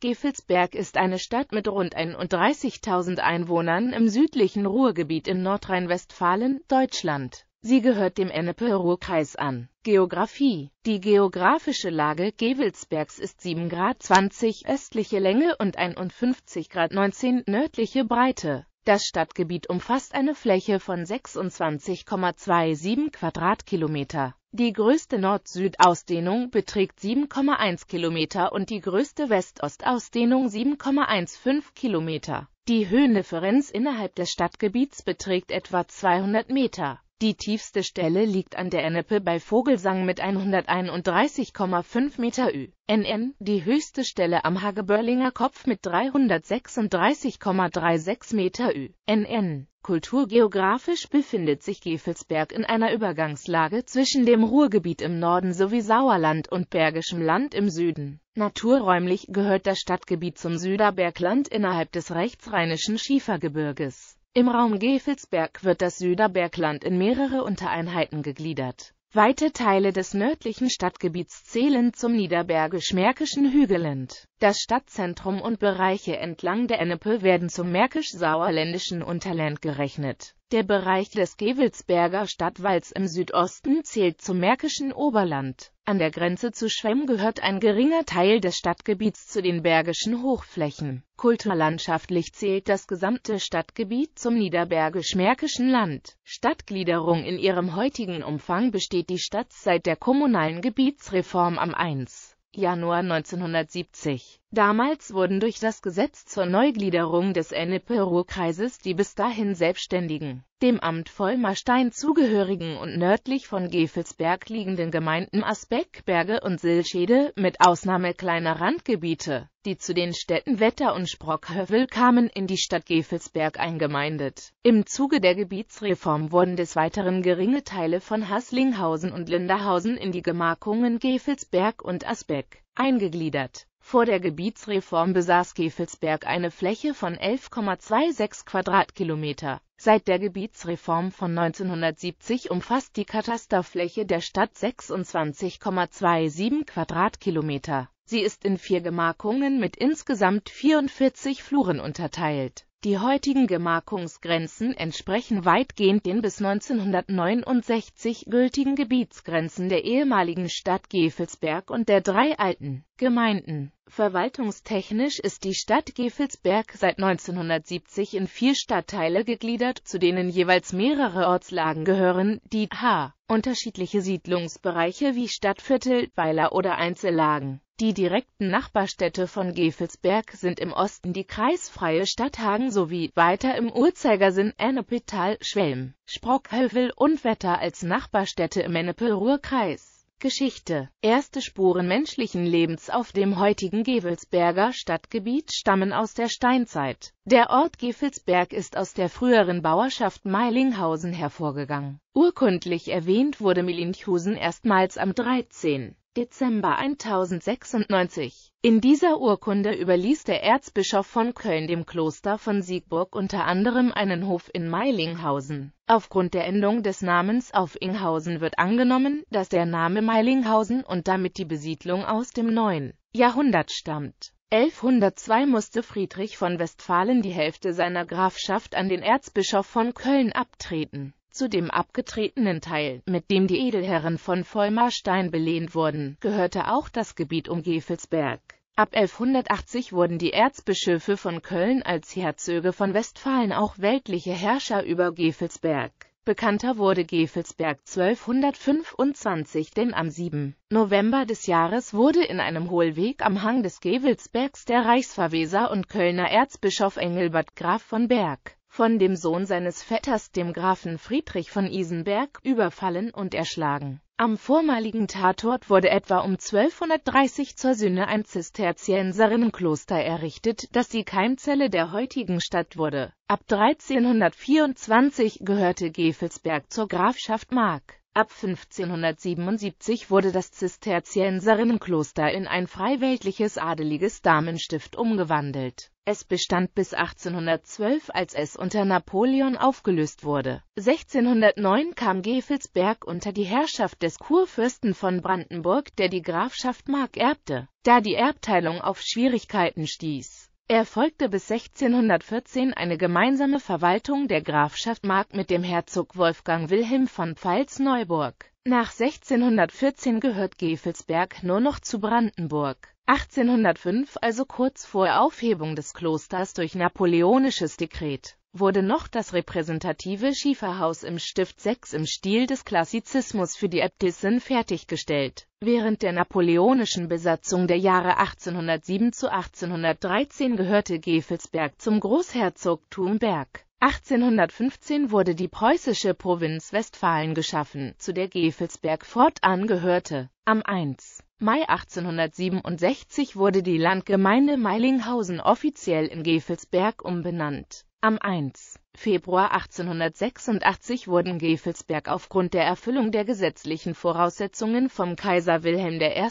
Gevelsberg ist eine Stadt mit rund 31.000 Einwohnern im südlichen Ruhrgebiet in Nordrhein-Westfalen, Deutschland. Sie gehört dem Ennepe-Ruhr-Kreis an. Geografie Die geografische Lage Gevelsbergs ist 7 Grad 20 östliche Länge und 51 Grad 19 nördliche Breite das Stadtgebiet umfasst eine Fläche von 26,27 Quadratkilometer. Die größte Nord-Süd-Ausdehnung beträgt 7,1 Kilometer und die größte West-Ost-Ausdehnung 7,15 Kilometer. Die Höhendifferenz innerhalb des Stadtgebiets beträgt etwa 200 Meter. Die tiefste Stelle liegt an der Ennepe bei Vogelsang mit 131,5 Meter Ü. NN, die höchste Stelle am Hagebörlinger Kopf mit 336,36 Meter Ü. NN. Kulturgeografisch befindet sich Gefelsberg in einer Übergangslage zwischen dem Ruhrgebiet im Norden sowie Sauerland und Bergischem Land im Süden. Naturräumlich gehört das Stadtgebiet zum Süderbergland innerhalb des rechtsrheinischen Schiefergebirges. Im Raum Gevelsberg wird das Süderbergland in mehrere Untereinheiten gegliedert. Weite Teile des nördlichen Stadtgebiets zählen zum niederbergisch-märkischen Hügelland. Das Stadtzentrum und Bereiche entlang der Ennepe werden zum märkisch-sauerländischen Unterland gerechnet der Bereich des Gewelsberger Stadtwalds im Südosten zählt zum märkischen Oberland. An der Grenze zu Schwemm gehört ein geringer Teil des Stadtgebiets zu den bergischen Hochflächen. Kulturlandschaftlich zählt das gesamte Stadtgebiet zum niederbergisch-märkischen Land. Stadtgliederung in ihrem heutigen Umfang besteht die Stadt seit der kommunalen Gebietsreform am 1. Januar 1970. Damals wurden durch das Gesetz zur Neugliederung des ennepe ruhrkreises die bis dahin selbstständigen, dem Amt Vollmerstein zugehörigen und nördlich von Gevelsberg liegenden Gemeinden Asbeck, Berge und Silschede, mit Ausnahme kleiner Randgebiete, die zu den Städten Wetter und Sprockhövel kamen, in die Stadt Gevelsberg eingemeindet. Im Zuge der Gebietsreform wurden des Weiteren geringe Teile von Haslinghausen und Linderhausen in die Gemarkungen Gevelsberg und Asbeck eingegliedert vor der Gebietsreform besaß Kefelsberg eine Fläche von 11,26 Quadratkilometer. Seit der Gebietsreform von 1970 umfasst die Katasterfläche der Stadt 26,27 Quadratkilometer. Sie ist in vier Gemarkungen mit insgesamt 44 Fluren unterteilt die heutigen Gemarkungsgrenzen entsprechen weitgehend den bis 1969 gültigen Gebietsgrenzen der ehemaligen Stadt Gevelsberg und der drei alten Gemeinden. Verwaltungstechnisch ist die Stadt Gevelsberg seit 1970 in vier Stadtteile gegliedert, zu denen jeweils mehrere Ortslagen gehören, die h. unterschiedliche Siedlungsbereiche wie Stadtviertel, Weiler oder Einzellagen. Die direkten Nachbarstädte von Gevelsberg sind im Osten die kreisfreie Stadt Hagen sowie weiter im Uhrzeigersinn Ennepetal, Schwelm, Sprockhövel und Wetter als Nachbarstädte im ennepel ruhr kreis Geschichte Erste Spuren menschlichen Lebens auf dem heutigen Gevelsberger Stadtgebiet stammen aus der Steinzeit. Der Ort Gevelsberg ist aus der früheren Bauerschaft Meilinghausen hervorgegangen. Urkundlich erwähnt wurde Melinchhusen erstmals am 13. Dezember 1096. In dieser Urkunde überließ der Erzbischof von Köln dem Kloster von Siegburg unter anderem einen Hof in Meilinghausen. Aufgrund der Endung des Namens auf Inghausen wird angenommen, dass der Name Meilinghausen und damit die Besiedlung aus dem 9. Jahrhundert stammt. 1102 musste Friedrich von Westfalen die Hälfte seiner Grafschaft an den Erzbischof von Köln abtreten. Zu dem abgetretenen Teil, mit dem die Edelherren von Vollmarstein belehnt wurden, gehörte auch das Gebiet um Gevelsberg. Ab 1180 wurden die Erzbischöfe von Köln als Herzöge von Westfalen auch weltliche Herrscher über Gevelsberg. Bekannter wurde Gevelsberg 1225, denn am 7. November des Jahres wurde in einem Hohlweg am Hang des Gevelsbergs der Reichsverweser und Kölner Erzbischof Engelbert Graf von Berg von dem Sohn seines Vetters, dem Grafen Friedrich von Isenberg, überfallen und erschlagen. Am vormaligen Tatort wurde etwa um 1230 zur Sünde ein Zisterzienserinnenkloster errichtet, das die Keimzelle der heutigen Stadt wurde. Ab 1324 gehörte Gevelsberg zur Grafschaft Mark. Ab 1577 wurde das Zisterzienserinnenkloster in ein freiweltliches adeliges Damenstift umgewandelt. Es bestand bis 1812, als es unter Napoleon aufgelöst wurde. 1609 kam Gevelsberg unter die Herrschaft des Kurfürsten von Brandenburg, der die Grafschaft Mark erbte, da die Erbteilung auf Schwierigkeiten stieß erfolgte bis 1614 eine gemeinsame Verwaltung der Grafschaft Mark mit dem Herzog Wolfgang Wilhelm von Pfalz-Neuburg. Nach 1614 gehört Gevelsberg nur noch zu Brandenburg. 1805, also kurz vor Aufhebung des Klosters durch napoleonisches Dekret, wurde noch das repräsentative Schieferhaus im Stift 6 im Stil des Klassizismus für die Äbtissin fertiggestellt. Während der napoleonischen Besatzung der Jahre 1807 zu 1813 gehörte Gefelsberg zum Großherzogtum Berg. 1815 wurde die preußische Provinz Westfalen geschaffen, zu der Gefelsberg fortan gehörte. Am 1. Mai 1867 wurde die Landgemeinde Meilinghausen offiziell in Gefelsberg umbenannt am 1. Februar 1886 wurden Gefelsberg aufgrund der Erfüllung der gesetzlichen Voraussetzungen vom Kaiser Wilhelm I.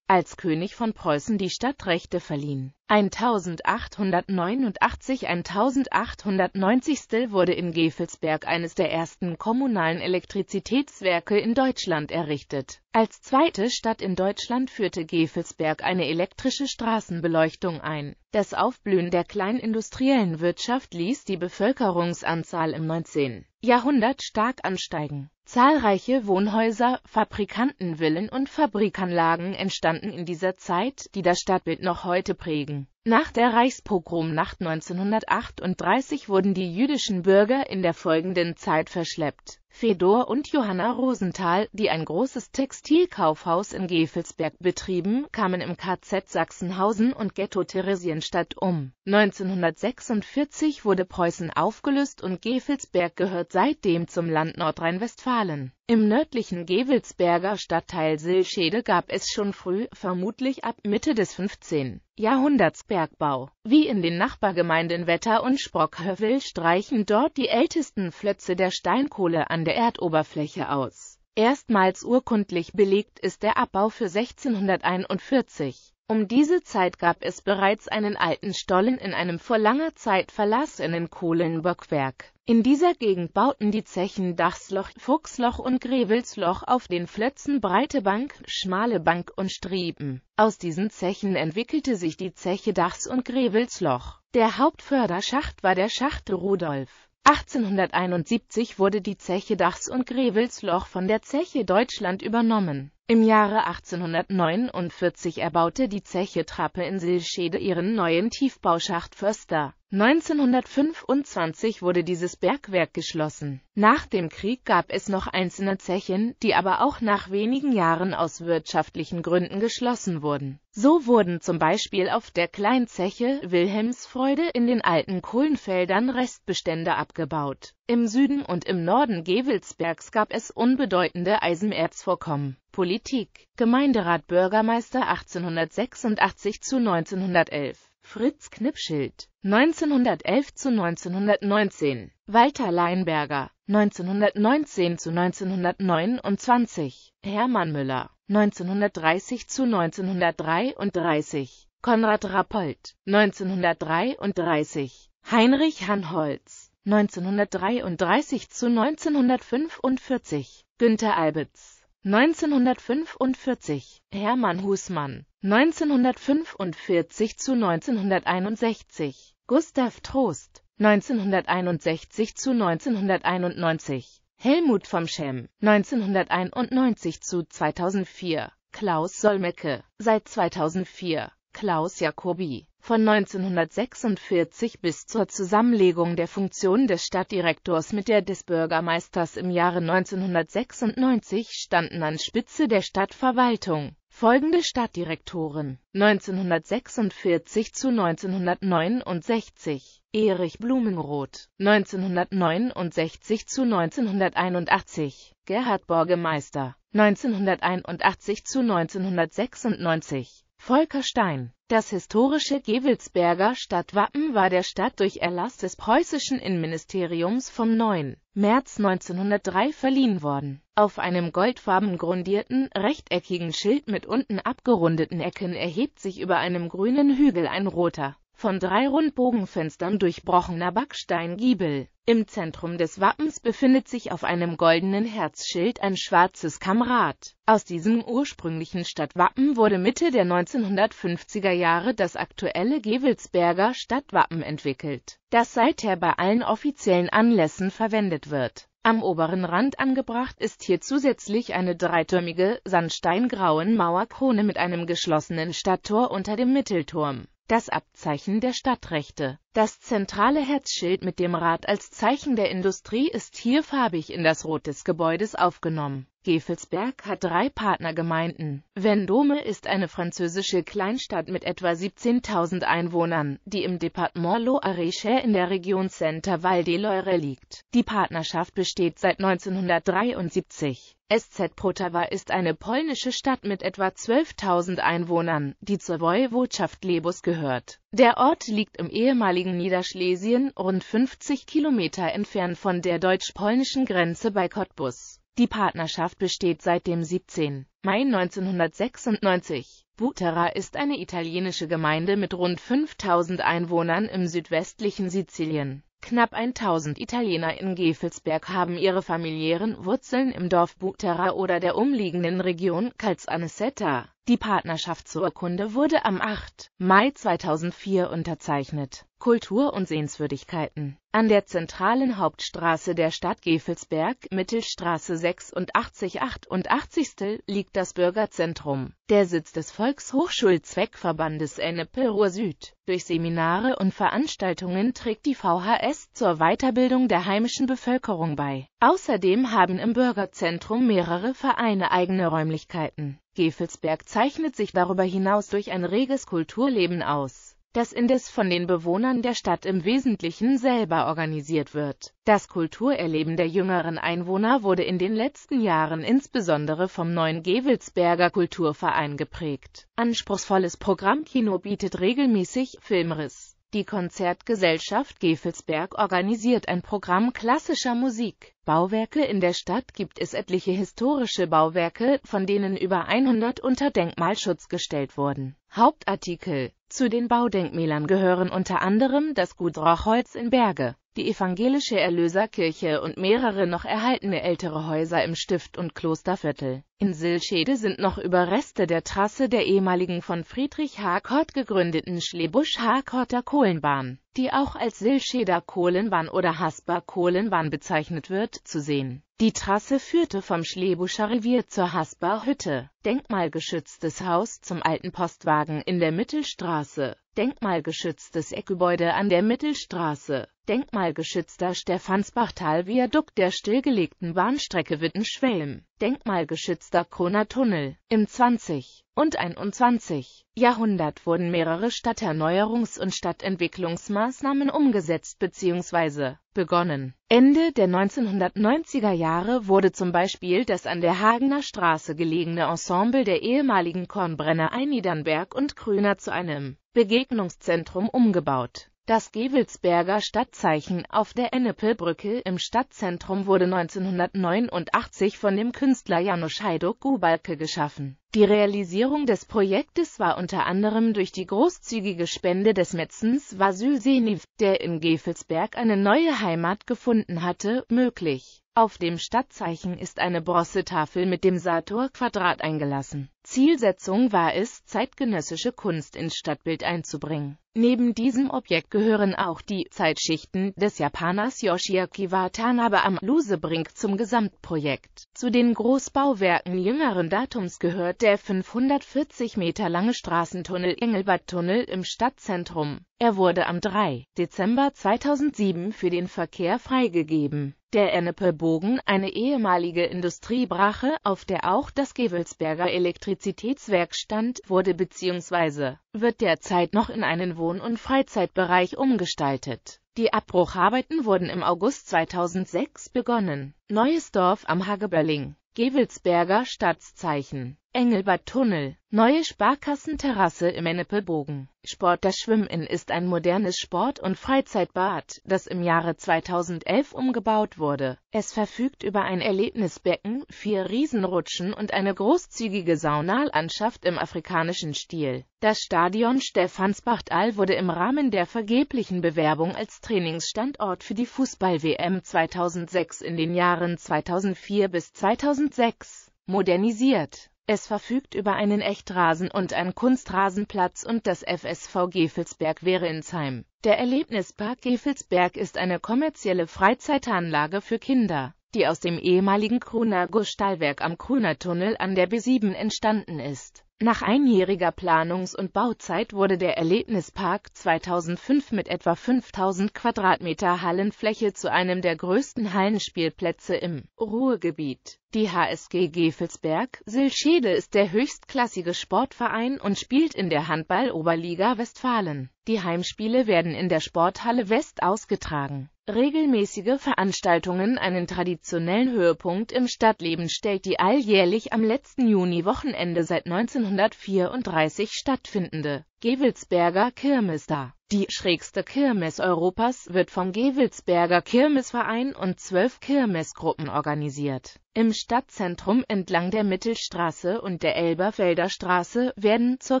als König von Preußen die Stadtrechte verliehen. 1889-1890 wurde in Gefelsberg eines der ersten kommunalen Elektrizitätswerke in Deutschland errichtet. Als zweite Stadt in Deutschland führte Gefelsberg eine elektrische Straßenbeleuchtung ein. Das Aufblühen der kleinindustriellen Wirtschaft ließ die Bevölkerung Bevölkerungsanzahl im 19. Jahrhundert stark ansteigen. Zahlreiche Wohnhäuser, Fabrikantenvillen und Fabrikanlagen entstanden in dieser Zeit, die das Stadtbild noch heute prägen. Nach der Reichspogromnacht 1938 wurden die jüdischen Bürger in der folgenden Zeit verschleppt. Fedor und Johanna Rosenthal, die ein großes Textilkaufhaus in Gevelsberg betrieben, kamen im KZ Sachsenhausen und Ghetto Theresienstadt um. 1946 wurde Preußen aufgelöst und Gevelsberg gehört seitdem zum Land Nordrhein-Westfalen im nördlichen Gewelsberger Stadtteil Silschede gab es schon früh, vermutlich ab Mitte des 15. Jahrhunderts Bergbau. Wie in den Nachbargemeinden Wetter und Sprockhövel streichen dort die ältesten Flötze der Steinkohle an der Erdoberfläche aus. Erstmals urkundlich belegt ist der Abbau für 1641. Um diese Zeit gab es bereits einen alten Stollen in einem vor langer Zeit verlassenen Kohlenbockwerk. In dieser Gegend bauten die Zechen Dachsloch, Fuchsloch und Grevelsloch auf den Flötzen Breite Bank, Schmale Bank und Streben. Aus diesen Zechen entwickelte sich die Zeche Dachs und Grevelsloch. Der Hauptförderschacht war der Schacht Rudolf. 1871 wurde die Zeche Dachs und Grevelsloch von der Zeche Deutschland übernommen. Im Jahre 1849 erbaute die Zeche Trappe in Silschede ihren neuen Tiefbauschacht Förster. 1925 wurde dieses Bergwerk geschlossen. Nach dem Krieg gab es noch einzelne Zechen, die aber auch nach wenigen Jahren aus wirtschaftlichen Gründen geschlossen wurden. So wurden zum Beispiel auf der Kleinzeche Wilhelmsfreude in den alten Kohlenfeldern Restbestände abgebaut. Im Süden und im Norden Gewelsbergs gab es unbedeutende Eisenerzvorkommen. Politik Gemeinderat Bürgermeister 1886 zu 1911 Fritz Knipschild 1911 zu 1919, Walter Leinberger 1919 zu 1929, Hermann Müller 1930 zu 1933, Konrad Rappold 1933, Heinrich Hanholz 1933 zu 1945, Günter Albitz 1945 Hermann Husmann 1945 zu 1961 Gustav Trost 1961 zu 1991 Helmut vom Schem 1991 zu 2004 Klaus Solmecke seit 2004 Klaus Jacobi, von 1946 bis zur Zusammenlegung der Funktion des Stadtdirektors mit der des Bürgermeisters im Jahre 1996 standen an Spitze der Stadtverwaltung folgende Stadtdirektoren 1946 zu 1969 Erich Blumenroth 1969 zu 1981 Gerhard Borgemeister 1981 zu 1996 Volker Stein. Das historische Gewelsberger Stadtwappen war der Stadt durch Erlass des preußischen Innenministeriums vom 9. März 1903 verliehen worden. Auf einem goldfarben grundierten, rechteckigen Schild mit unten abgerundeten Ecken erhebt sich über einem grünen Hügel ein roter von drei Rundbogenfenstern durchbrochener Backsteingiebel. Im Zentrum des Wappens befindet sich auf einem goldenen Herzschild ein schwarzes Kammrad. Aus diesem ursprünglichen Stadtwappen wurde Mitte der 1950er Jahre das aktuelle Gewelsberger Stadtwappen entwickelt, das seither bei allen offiziellen Anlässen verwendet wird. Am oberen Rand angebracht ist hier zusätzlich eine dreitürmige, sandsteingrauen Mauerkrone mit einem geschlossenen Stadttor unter dem Mittelturm das Abzeichen der Stadtrechte. Das zentrale Herzschild mit dem Rad als Zeichen der Industrie ist hier farbig in das Rot des Gebäudes aufgenommen. Gevelsberg hat drei Partnergemeinden. Vendôme ist eine französische Kleinstadt mit etwa 17.000 Einwohnern, die im Departement Loiret in der Region Center val de Loire liegt. Die Partnerschaft besteht seit 1973. SZ Protawa ist eine polnische Stadt mit etwa 12.000 Einwohnern, die zur Woiwodschaft Lebus gehört. Der Ort liegt im ehemaligen Niederschlesien, rund 50 Kilometer entfernt von der deutsch-polnischen Grenze bei Cottbus. Die Partnerschaft besteht seit dem 17. Mai 1996. Butera ist eine italienische Gemeinde mit rund 5000 Einwohnern im südwestlichen Sizilien. Knapp 1000 Italiener in Gefelsberg haben ihre familiären Wurzeln im Dorf Butera oder der umliegenden Region Caltanissetta. Die Partnerschaftsurkunde wurde am 8. Mai 2004 unterzeichnet. Kultur und Sehenswürdigkeiten An der zentralen Hauptstraße der Stadt Gevelsberg, Mittelstraße 86 88. liegt das Bürgerzentrum, der Sitz des Volkshochschulzweckverbandes Ennepe-Ruhr Süd. Durch Seminare und Veranstaltungen trägt die VHS zur Weiterbildung der heimischen Bevölkerung bei. Außerdem haben im Bürgerzentrum mehrere Vereine eigene Räumlichkeiten. Gefelsberg zeichnet sich darüber hinaus durch ein reges Kulturleben aus das indes von den Bewohnern der Stadt im Wesentlichen selber organisiert wird. Das Kulturerleben der jüngeren Einwohner wurde in den letzten Jahren insbesondere vom neuen Gewelsberger Kulturverein geprägt. Anspruchsvolles Programmkino bietet regelmäßig Filmriss. Die Konzertgesellschaft Gefelsberg organisiert ein Programm klassischer Musik. Bauwerke in der Stadt gibt es etliche historische Bauwerke, von denen über 100 unter Denkmalschutz gestellt wurden. Hauptartikel Zu den Baudenkmälern gehören unter anderem das Gut Rochholz in Berge, die evangelische Erlöserkirche und mehrere noch erhaltene ältere Häuser im Stift- und Klosterviertel. In Silschede sind noch Überreste der Trasse der ehemaligen von Friedrich Harcourt gegründeten Schlebusch-Harcourter Kohlenbahn, die auch als Silscheder Kohlenbahn oder Hasper Kohlenbahn bezeichnet wird, zu sehen. Die Trasse führte vom Schlebuscher Revier zur Hasper Hütte, denkmalgeschütztes Haus zum alten Postwagen in der Mittelstraße, denkmalgeschütztes Eckgebäude an der Mittelstraße, denkmalgeschützter Stephansbachtal-Viadukt der stillgelegten Bahnstrecke Wittenschwelm, schwelm denkmalgeschützter Stadtkrona Tunnel. Im 20. und 21. Jahrhundert wurden mehrere Stadterneuerungs- und Stadtentwicklungsmaßnahmen umgesetzt bzw. begonnen. Ende der 1990er Jahre wurde zum Beispiel das an der Hagener Straße gelegene Ensemble der ehemaligen Kornbrenner Niedernberg und Grüner zu einem Begegnungszentrum umgebaut das Gewelsberger Stadtzeichen auf der Ennepelbrücke im Stadtzentrum wurde 1989 von dem Künstler Janusz Hajduk Gubalke geschaffen. Die Realisierung des Projektes war unter anderem durch die großzügige Spende des Metzens Vasyl Seniv, der in Gevelsberg eine neue Heimat gefunden hatte, möglich. Auf dem Stadtzeichen ist eine Bronzetafel mit dem Sator-Quadrat eingelassen. Zielsetzung war es, zeitgenössische Kunst ins Stadtbild einzubringen. Neben diesem Objekt gehören auch die Zeitschichten des Japaners Yoshiaki Watanabe am Lusebrink zum Gesamtprojekt. Zu den Großbauwerken jüngeren Datums gehört der 540 Meter lange Straßentunnel Engelbad-Tunnel im Stadtzentrum. Er wurde am 3. Dezember 2007 für den Verkehr freigegeben. Der Ennepe-Bogen, eine ehemalige Industriebrache, auf der auch das Gewelsberger Elektrizitätswerk stand, wurde bzw wird derzeit noch in einen Wohn- und Freizeitbereich umgestaltet. Die Abbrucharbeiten wurden im August 2006 begonnen. Neues Dorf am Hagebölling, Gewelsberger Stadtzeichen Engelbad Tunnel, neue Sparkassenterrasse im Ennepe-Bogen. Sport Das Schwimmen ist ein modernes Sport- und Freizeitbad, das im Jahre 2011 umgebaut wurde. Es verfügt über ein Erlebnisbecken, vier Riesenrutschen und eine großzügige Saunalandschaft im afrikanischen Stil. Das Stadion Stephansbachtal wurde im Rahmen der vergeblichen Bewerbung als Trainingsstandort für die Fußball-WM 2006 in den Jahren 2004 bis 2006 modernisiert. Es verfügt über einen Echtrasen und einen Kunstrasenplatz und das FSV Gefelsberg wäre Insheim. Der Erlebnispark Gefelsberg ist eine kommerzielle Freizeitanlage für Kinder, die aus dem ehemaligen Kruner guss am Kruner Tunnel an der B7 entstanden ist nach einjähriger Planungs- und Bauzeit wurde der Erlebnispark 2005 mit etwa 5000 Quadratmeter Hallenfläche zu einem der größten Hallenspielplätze im Ruhrgebiet. Die HSG Gevelsberg Silschede ist der höchstklassige Sportverein und spielt in der Handball-Oberliga Westfalen. Die Heimspiele werden in der Sporthalle West ausgetragen Regelmäßige Veranstaltungen einen traditionellen Höhepunkt im Stadtleben stellt die alljährlich am letzten Juni-Wochenende seit 1934 stattfindende Gewelsberger Kirmes dar. Die schrägste Kirmes Europas wird vom Gewelsberger Kirmesverein und zwölf Kirmesgruppen organisiert im Stadtzentrum entlang der Mittelstraße und der Elberfelder Straße werden zur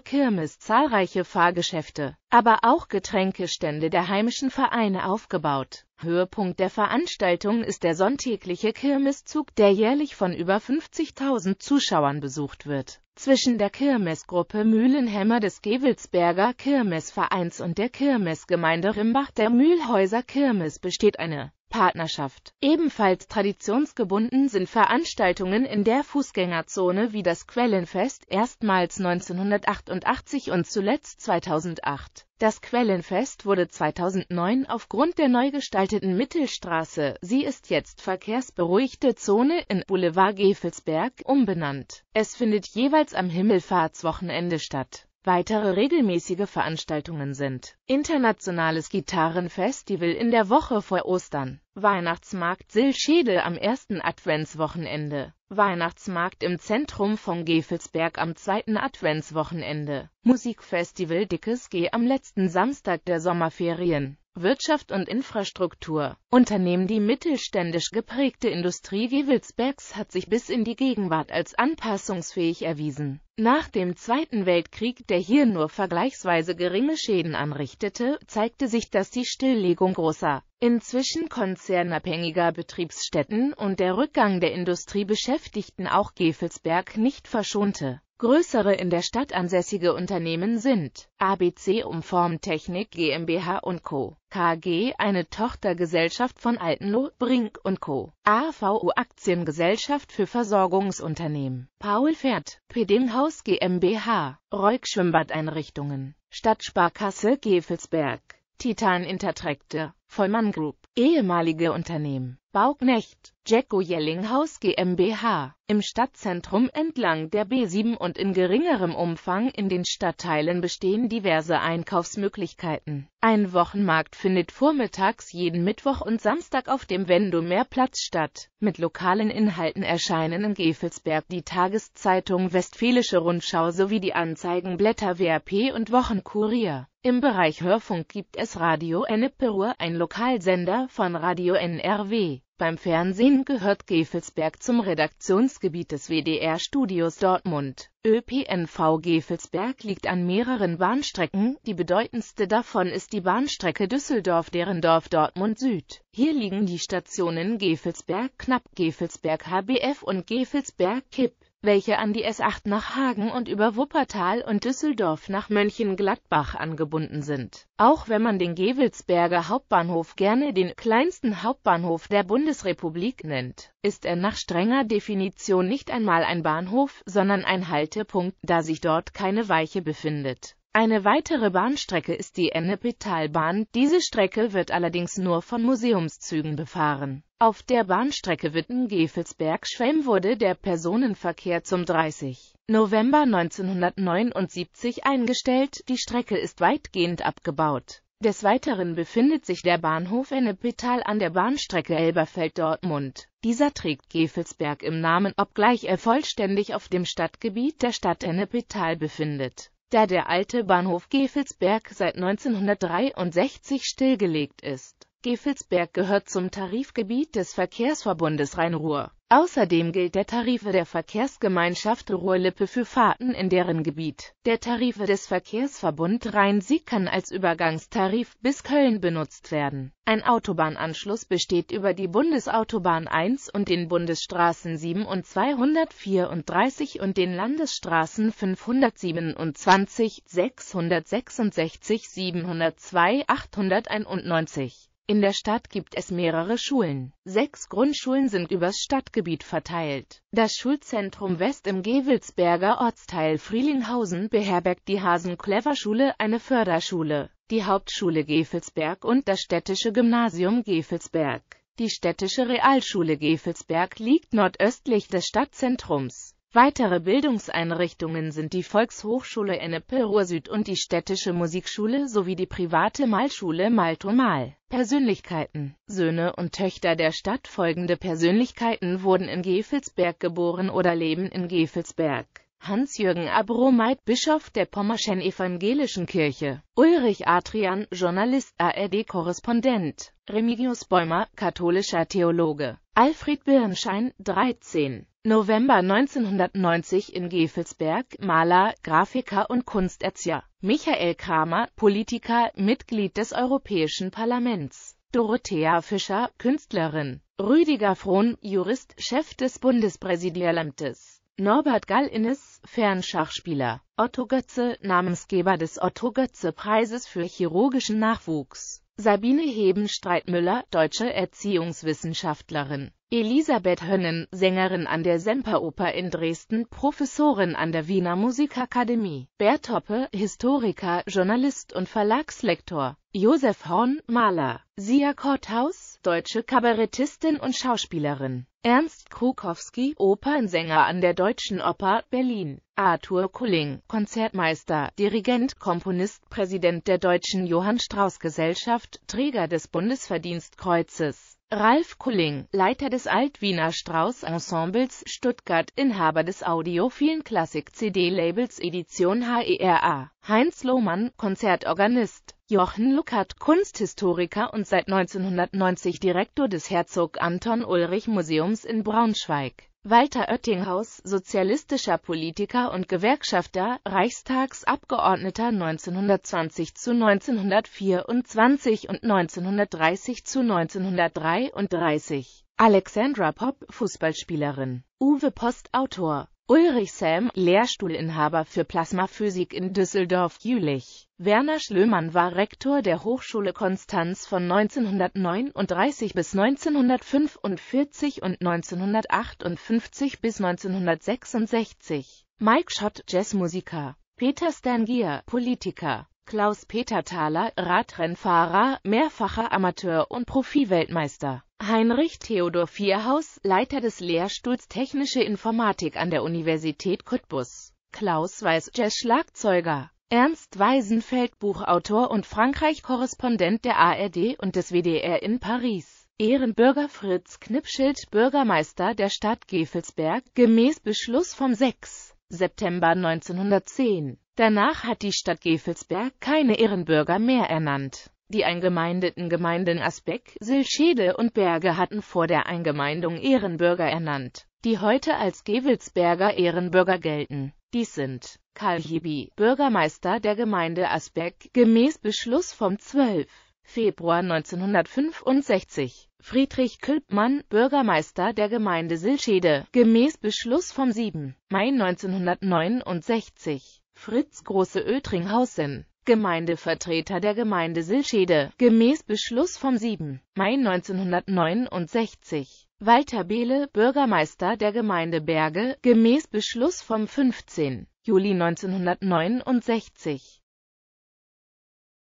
Kirmes zahlreiche Fahrgeschäfte, aber auch Getränkestände der heimischen Vereine aufgebaut. Höhepunkt der Veranstaltung ist der sonntägliche Kirmeszug, der jährlich von über 50.000 Zuschauern besucht wird. Zwischen der Kirmesgruppe Mühlenhämmer des Gewelsberger Kirmesvereins und der Kirmesgemeinde Rimbach der Mühlhäuser Kirmes besteht eine Partnerschaft. Ebenfalls traditionsgebunden sind Veranstaltungen in der Fußgängerzone wie das Quellenfest erstmals 1988 und zuletzt 2008. Das Quellenfest wurde 2009 aufgrund der neu gestalteten Mittelstraße, sie ist jetzt verkehrsberuhigte Zone in Boulevard Gevelsberg, umbenannt. Es findet jeweils am Himmelfahrtswochenende statt Weitere regelmäßige Veranstaltungen sind Internationales Gitarrenfestival in der Woche vor Ostern, Weihnachtsmarkt Silschedel am ersten Adventswochenende, Weihnachtsmarkt im Zentrum von Gevelsberg am zweiten Adventswochenende, Musikfestival Dickes G am letzten Samstag der Sommerferien. Wirtschaft und Infrastruktur. Unternehmen Die mittelständisch geprägte Industrie Gewelsbergs hat sich bis in die Gegenwart als anpassungsfähig erwiesen. Nach dem Zweiten Weltkrieg, der hier nur vergleichsweise geringe Schäden anrichtete, zeigte sich, dass die Stilllegung großer, inzwischen konzernabhängiger Betriebsstätten und der Rückgang der Industriebeschäftigten auch Gevelsberg nicht verschonte Größere in der Stadt ansässige Unternehmen sind ABC Umformtechnik GmbH Co. KG, eine Tochtergesellschaft von Altenloh, Brink Co. AVU Aktiengesellschaft für Versorgungsunternehmen. Paul Pferd, Pedinghaus GmbH, Reuk Schwimmbadeinrichtungen, Stadtsparkasse Gevelsberg, Titan Intertrekte, Vollmann Group, ehemalige Unternehmen. Bauknecht, Jacko Jellinghaus GmbH, im Stadtzentrum entlang der B7 und in geringerem Umfang in den Stadtteilen bestehen diverse Einkaufsmöglichkeiten. Ein Wochenmarkt findet vormittags jeden Mittwoch und Samstag auf dem Wendomer Platz statt. Mit lokalen Inhalten erscheinen in Gevelsberg die Tageszeitung Westfälische Rundschau sowie die Anzeigenblätter WRP und Wochenkurier. Im Bereich Hörfunk gibt es Radio Ennepe Ruhr, ein Lokalsender von Radio NRW. Beim Fernsehen gehört Gevelsberg zum Redaktionsgebiet des WDR-Studios Dortmund. ÖPNV Gevelsberg liegt an mehreren Bahnstrecken, die bedeutendste davon ist die Bahnstrecke Düsseldorf-Derendorf-Dortmund Süd. Hier liegen die Stationen Gevelsberg Knapp, Gevelsberg HBF und Gevelsberg Kipp welche an die S8 nach Hagen und über Wuppertal und Düsseldorf nach Mönchengladbach angebunden sind. Auch wenn man den Gewelsberger Hauptbahnhof gerne den kleinsten Hauptbahnhof der Bundesrepublik nennt, ist er nach strenger Definition nicht einmal ein Bahnhof, sondern ein Haltepunkt, da sich dort keine Weiche befindet. Eine weitere Bahnstrecke ist die Ennepetalbahn, diese Strecke wird allerdings nur von Museumszügen befahren. Auf der Bahnstrecke Witten-Gevelsberg-Schwelm wurde der Personenverkehr zum 30. November 1979 eingestellt, die Strecke ist weitgehend abgebaut. Des Weiteren befindet sich der Bahnhof Ennepetal an der Bahnstrecke Elberfeld-Dortmund. Dieser trägt Gevelsberg im Namen, obgleich er vollständig auf dem Stadtgebiet der Stadt Ennepetal befindet da der alte Bahnhof Gefelsberg seit 1963 stillgelegt ist. Gefelsberg gehört zum Tarifgebiet des Verkehrsverbundes Rhein-Ruhr. Außerdem gilt der Tarife der Verkehrsgemeinschaft Ruhrlippe für Fahrten in deren Gebiet. Der Tarife des Verkehrsverbund Rhein-Sieg kann als Übergangstarif bis Köln benutzt werden. Ein Autobahnanschluss besteht über die Bundesautobahn 1 und den Bundesstraßen 7 und 234 und den Landesstraßen 527, 666, 702, 891. In der Stadt gibt es mehrere Schulen. Sechs Grundschulen sind übers Stadtgebiet verteilt. Das Schulzentrum West im Gewelsberger Ortsteil Frielinghausen beherbergt die Hasen-Clever-Schule, eine Förderschule, die Hauptschule Gefelsberg und das städtische Gymnasium Gefelsberg. Die städtische Realschule Gefelsberg liegt nordöstlich des Stadtzentrums. Weitere Bildungseinrichtungen sind die Volkshochschule Ennepe-Ruhr Süd und die Städtische Musikschule sowie die private Malschule Malton-Mal. Persönlichkeiten Söhne und Töchter der Stadt Folgende Persönlichkeiten wurden in Gefelsberg geboren oder leben in Gefelsberg. Hans-Jürgen Abromeit, Bischof der Pommerschen Evangelischen Kirche. Ulrich Adrian, Journalist, ARD-Korrespondent. Remigius Bäumer, katholischer Theologe. Alfred Birnschein, 13. November 1990 in Gefelsberg, Maler, Grafiker und Kunsterzieher. Michael Kramer, Politiker, Mitglied des Europäischen Parlaments. Dorothea Fischer, Künstlerin. Rüdiger Frohn, Jurist, Chef des Bundespräsidialamtes. Norbert Gall Innes, Fernschachspieler. Otto Götze, Namensgeber des Otto-Götze-Preises für chirurgischen Nachwuchs. Sabine Heben-Streitmüller, deutsche Erziehungswissenschaftlerin. Elisabeth Hönnen, Sängerin an der Semperoper in Dresden, Professorin an der Wiener Musikakademie, Bert Hoppe, Historiker, Journalist und Verlagslektor, Josef Horn, Maler, Sia Korthaus, deutsche Kabarettistin und Schauspielerin, Ernst Krukowski, Opernsänger an der Deutschen Oper, Berlin, Arthur Kulling, Konzertmeister, Dirigent, Komponist, Präsident der Deutschen Johann Strauß Gesellschaft, Träger des Bundesverdienstkreuzes, Ralf Kulling, Leiter des Altwiener Strauß Ensembles Stuttgart, Inhaber des audiophilen Klassik-CD-Labels Edition HERA, Heinz Lohmann, Konzertorganist, Jochen Luckert, Kunsthistoriker und seit 1990 Direktor des Herzog Anton Ulrich Museums in Braunschweig. Walter Oettinghaus, sozialistischer Politiker und Gewerkschafter, Reichstagsabgeordneter 1920 zu 1924 und 1930 zu 1933, Alexandra Popp, Fußballspielerin, Uwe Post Autor Ulrich Selm, Lehrstuhlinhaber für Plasmaphysik in Düsseldorf-Jülich. Werner Schlömann war Rektor der Hochschule Konstanz von 1939 bis 1945 und 1958 bis 1966. Mike Schott, Jazzmusiker. Peter Stangier, Politiker. Klaus-Peter Thaler, Radrennfahrer, mehrfacher Amateur- und Profi-Weltmeister. Heinrich Theodor Vierhaus, Leiter des Lehrstuhls Technische Informatik an der Universität Cottbus. Klaus Weiß, Jazz-Schlagzeuger. Ernst Weisenfeld, Buchautor und Frankreich-Korrespondent der ARD und des WDR in Paris. Ehrenbürger Fritz Knipschild, Bürgermeister der Stadt Gevelsberg, gemäß Beschluss vom 6. September 1910. Danach hat die Stadt Gevelsberg keine Ehrenbürger mehr ernannt. Die eingemeindeten Gemeinden Asbeck, Silschede und Berge hatten vor der Eingemeindung Ehrenbürger ernannt, die heute als Gevelsberger Ehrenbürger gelten. Dies sind Karl Hibi, Bürgermeister der Gemeinde Asbeck, gemäß Beschluss vom 12. Februar 1965, Friedrich Külpmann, Bürgermeister der Gemeinde Silschede, gemäß Beschluss vom 7. Mai 1969, Fritz Große Oetringhausen, Gemeindevertreter der Gemeinde Silschede, gemäß Beschluss vom 7. Mai 1969. Walter Behle, Bürgermeister der Gemeinde Berge, gemäß Beschluss vom 15. Juli 1969.